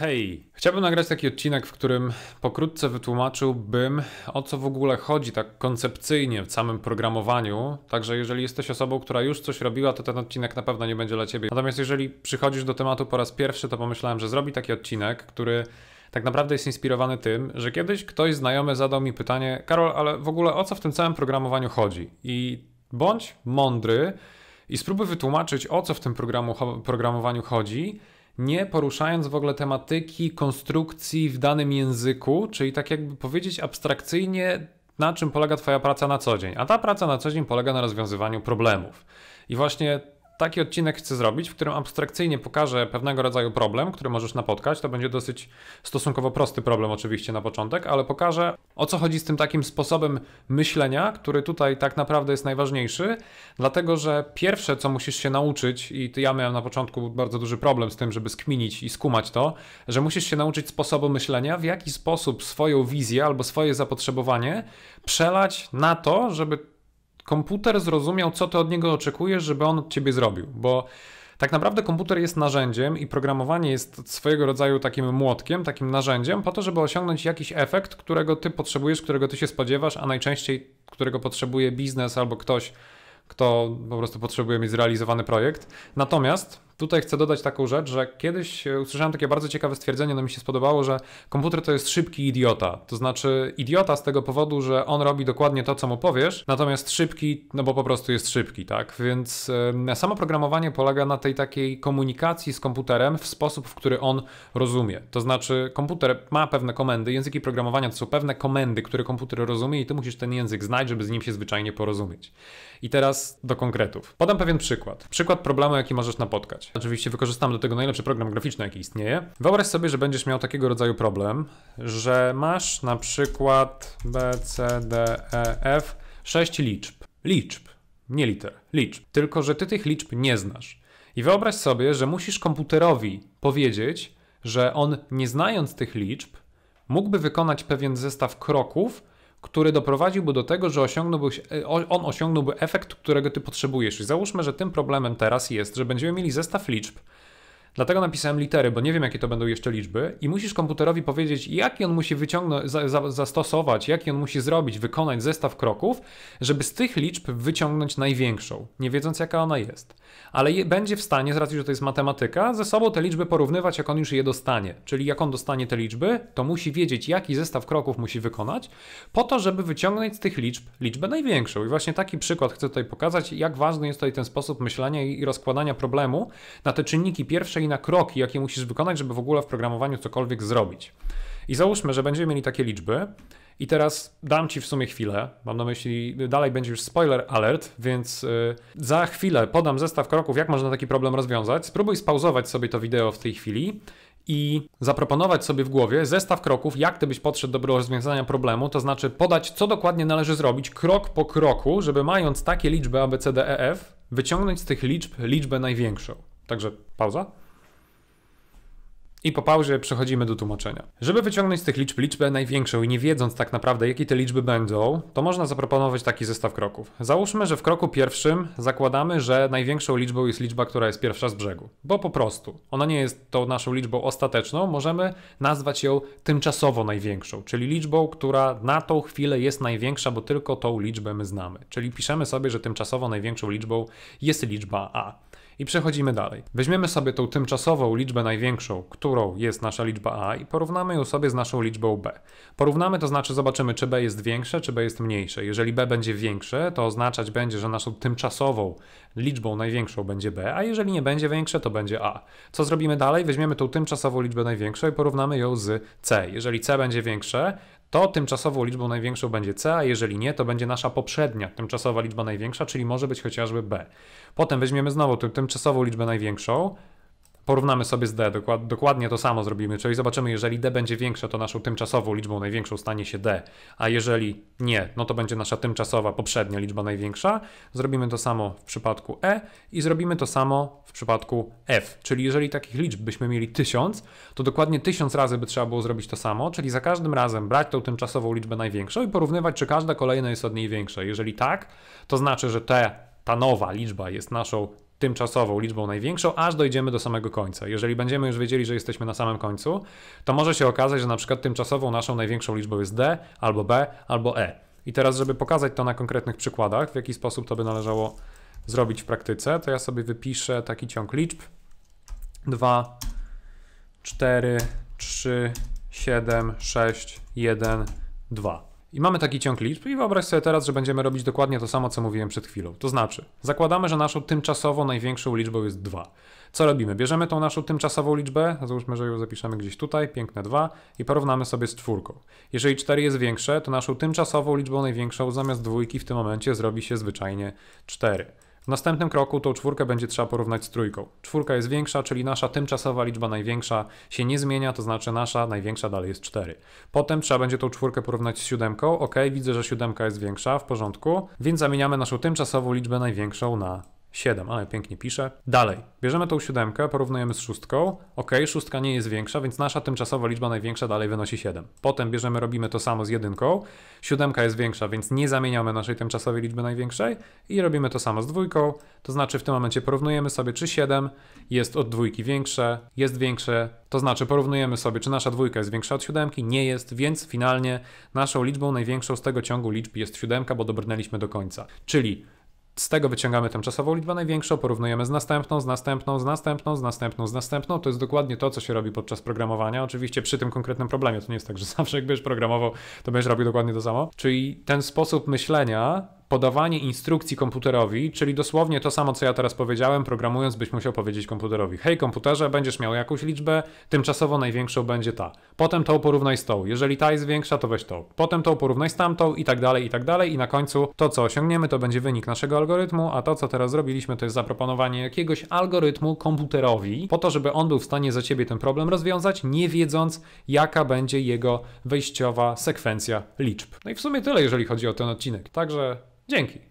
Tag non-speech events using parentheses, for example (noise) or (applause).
Hej! Chciałbym nagrać taki odcinek, w którym pokrótce wytłumaczyłbym, o co w ogóle chodzi tak koncepcyjnie w samym programowaniu. Także jeżeli jesteś osobą, która już coś robiła, to ten odcinek na pewno nie będzie dla ciebie. Natomiast jeżeli przychodzisz do tematu po raz pierwszy, to pomyślałem, że zrobi taki odcinek, który tak naprawdę jest inspirowany tym, że kiedyś ktoś znajomy zadał mi pytanie: Karol, ale w ogóle o co w tym całym programowaniu chodzi? I bądź mądry i spróbuj wytłumaczyć, o co w tym programu, programowaniu chodzi nie poruszając w ogóle tematyki konstrukcji w danym języku, czyli tak jakby powiedzieć abstrakcyjnie, na czym polega Twoja praca na co dzień. A ta praca na co dzień polega na rozwiązywaniu problemów. I właśnie taki odcinek chcę zrobić, w którym abstrakcyjnie pokażę pewnego rodzaju problem, który możesz napotkać. To będzie dosyć stosunkowo prosty problem, oczywiście, na początek, ale pokażę o co chodzi z tym takim sposobem myślenia, który tutaj tak naprawdę jest najważniejszy, dlatego że pierwsze, co musisz się nauczyć, i ja miałem na początku bardzo duży problem z tym, żeby skminić i skumać to, że musisz się nauczyć sposobu myślenia, w jaki sposób swoją wizję albo swoje zapotrzebowanie przelać na to, żeby komputer zrozumiał, co ty od niego oczekujesz, żeby on od ciebie zrobił, bo tak naprawdę komputer jest narzędziem i programowanie jest swojego rodzaju takim młotkiem, takim narzędziem po to, żeby osiągnąć jakiś efekt, którego ty potrzebujesz, którego ty się spodziewasz, a najczęściej którego potrzebuje biznes albo ktoś, kto po prostu potrzebuje mieć zrealizowany projekt. Natomiast Tutaj chcę dodać taką rzecz, że kiedyś e, usłyszałem takie bardzo ciekawe stwierdzenie, no mi się spodobało, że komputer to jest szybki idiota. To znaczy idiota z tego powodu, że on robi dokładnie to, co mu powiesz, natomiast szybki, no bo po prostu jest szybki, tak? Więc y, samo programowanie polega na tej takiej komunikacji z komputerem w sposób, w który on rozumie. To znaczy komputer ma pewne komendy, języki programowania to są pewne komendy, które komputer rozumie i ty musisz ten język znać, żeby z nim się zwyczajnie porozumieć. I teraz do konkretów. Podam pewien przykład. Przykład problemu, jaki możesz napotkać. Oczywiście wykorzystamy do tego najlepszy program graficzny, jaki istnieje. Wyobraź sobie, że będziesz miał takiego rodzaju problem, że masz na przykład B, C, D, E, F sześć liczb. Liczb, nie liter, liczb. Tylko, że ty tych liczb nie znasz. I wyobraź sobie, że musisz komputerowi powiedzieć, że on nie znając tych liczb, mógłby wykonać pewien zestaw kroków, który doprowadziłby do tego, że osiągnąłby, e, on osiągnąłby efekt, którego ty potrzebujesz. I załóżmy, że tym problemem teraz jest, że będziemy mieli zestaw liczb, Dlatego napisałem litery, bo nie wiem, jakie to będą jeszcze liczby, i musisz komputerowi powiedzieć, jaki on musi wyciągnąć, za, za, zastosować, jaki on musi zrobić, wykonać zestaw kroków, żeby z tych liczb wyciągnąć największą, nie wiedząc, jaka ona jest. Ale je, będzie w stanie, z racji, że to jest matematyka, ze sobą te liczby porównywać, jak on już je dostanie. Czyli jak on dostanie te liczby, to musi wiedzieć, jaki zestaw kroków musi wykonać, po to, żeby wyciągnąć z tych liczb liczbę największą. I właśnie taki przykład chcę tutaj pokazać, jak ważny jest tutaj ten sposób myślenia i rozkładania problemu na te czynniki pierwsze patrzyli na kroki, jakie musisz wykonać, żeby w ogóle w programowaniu cokolwiek zrobić. I załóżmy, że będziemy mieli takie liczby. I teraz dam ci w sumie chwilę. Mam na myśli, dalej będzie już spoiler alert, więc yy, za chwilę podam zestaw kroków, jak można taki problem rozwiązać. Spróbuj spauzować sobie to wideo w tej chwili i zaproponować sobie w głowie zestaw kroków, jak ty byś podszedł do rozwiązania problemu, to znaczy podać, co dokładnie należy zrobić krok po kroku, żeby mając takie liczby ABCDEF, wyciągnąć z tych liczb liczbę największą. Także pauza. I po pauzie przechodzimy do tłumaczenia. Żeby wyciągnąć z tych liczb liczbę największą i nie wiedząc tak naprawdę, jakie te liczby będą, to można zaproponować taki zestaw kroków. Załóżmy, że w kroku pierwszym zakładamy, że największą liczbą jest liczba, która jest pierwsza z brzegu. Bo po prostu, ona nie jest tą naszą liczbą ostateczną, możemy nazwać ją tymczasowo największą, czyli liczbą, która na tą chwilę jest największa, bo tylko tą liczbę my znamy. Czyli piszemy sobie, że tymczasowo największą liczbą jest liczba A i przechodzimy dalej. Weźmiemy sobie tą tymczasową liczbę największą, którą jest nasza liczba a i porównamy ją sobie z naszą liczbą b. Porównamy to znaczy zobaczymy, czy b jest większe, czy b jest mniejsze. Jeżeli b będzie większe, to oznaczać będzie, że naszą tymczasową liczbą największą będzie b, a jeżeli nie będzie większe, to będzie a. Co zrobimy dalej? Weźmiemy tą tymczasową liczbę największą i porównamy ją z c. Jeżeli c będzie większe, to tymczasową liczbą największą będzie C, a jeżeli nie, to będzie nasza poprzednia tymczasowa liczba największa, czyli może być chociażby B. Potem weźmiemy znowu tę tymczasową liczbę największą, Porównamy sobie z D, dokładnie to samo zrobimy, czyli zobaczymy, jeżeli D będzie większe, to naszą tymczasową liczbą największą stanie się D, a jeżeli nie, no to będzie nasza tymczasowa poprzednia liczba największa. Zrobimy to samo w przypadku E i zrobimy to samo w przypadku F, czyli jeżeli takich liczb byśmy mieli 1000, to dokładnie 1000 razy by trzeba było zrobić to samo, czyli za każdym razem brać tą tymczasową liczbę największą i porównywać, czy każda kolejna jest od niej większa. Jeżeli tak, to znaczy, że te ta nowa liczba jest naszą tymczasową liczbą największą, aż dojdziemy do samego końca. Jeżeli będziemy już wiedzieli, że jesteśmy na samym końcu, to może się okazać, że na przykład tymczasową naszą największą liczbą jest D, albo B, albo E. I teraz, żeby pokazać to na konkretnych przykładach, w jaki sposób to by należało zrobić w praktyce, to ja sobie wypiszę taki ciąg liczb 2, 4, 3, 7, 6, 1, 2. I mamy taki ciąg liczb i wyobraź sobie teraz, że będziemy robić dokładnie to samo, co mówiłem przed chwilą. To znaczy, zakładamy, że naszą tymczasowo największą liczbą jest 2. Co robimy? Bierzemy tą naszą tymczasową liczbę, załóżmy, że ją zapiszemy gdzieś tutaj, piękne 2 i porównamy sobie z czwórką. Jeżeli 4 jest większe, to naszą tymczasową liczbą największą zamiast dwójki w tym momencie zrobi się zwyczajnie 4. W następnym kroku tą czwórkę będzie trzeba porównać z trójką. Czwórka jest większa, czyli nasza tymczasowa liczba największa się nie zmienia, to znaczy nasza największa dalej jest 4. Potem trzeba będzie tą czwórkę porównać z siódemką. Ok, widzę, że siódemka jest większa, w porządku, więc zamieniamy naszą tymczasową liczbę największą na 7, ale pięknie pisze. Dalej, bierzemy tą siódemkę, porównujemy z szóstką. Ok, szóstka nie jest większa, więc nasza tymczasowa liczba największa dalej wynosi 7. Potem bierzemy, robimy to samo z jedynką. Siódemka jest większa, więc nie zamieniamy naszej tymczasowej liczby największej i robimy to samo z dwójką. To znaczy w tym momencie porównujemy sobie, czy 7 jest od dwójki większe, jest większe. To znaczy porównujemy sobie, czy nasza dwójka jest większa od siódemki, nie jest, więc finalnie naszą liczbą największą z tego ciągu liczb jest siódemka, bo dobrnęliśmy do końca. Czyli z tego wyciągamy tymczasową liczbę największą, porównujemy z następną, z następną, z następną, z następną, z następną. To jest dokładnie to, co się robi podczas programowania. Oczywiście przy tym konkretnym problemie to nie jest tak, że (laughs) zawsze jak będziesz programował, to będziesz robił dokładnie to samo. Czyli ten sposób myślenia podawanie instrukcji komputerowi, czyli dosłownie to samo, co ja teraz powiedziałem, programując, byś musiał powiedzieć komputerowi: Hej, komputerze, będziesz miał jakąś liczbę, tymczasowo największą będzie ta. Potem tą porównaj z tą. Jeżeli ta jest większa, to weź tą. Potem tą porównaj z tamtą i tak dalej, i tak dalej. I na końcu to, co osiągniemy, to będzie wynik naszego algorytmu, a to, co teraz zrobiliśmy, to jest zaproponowanie jakiegoś algorytmu komputerowi, po to, żeby on był w stanie za ciebie ten problem rozwiązać, nie wiedząc, jaka będzie jego wejściowa sekwencja liczb. No i w sumie tyle, jeżeli chodzi o ten odcinek. Także Dzięki.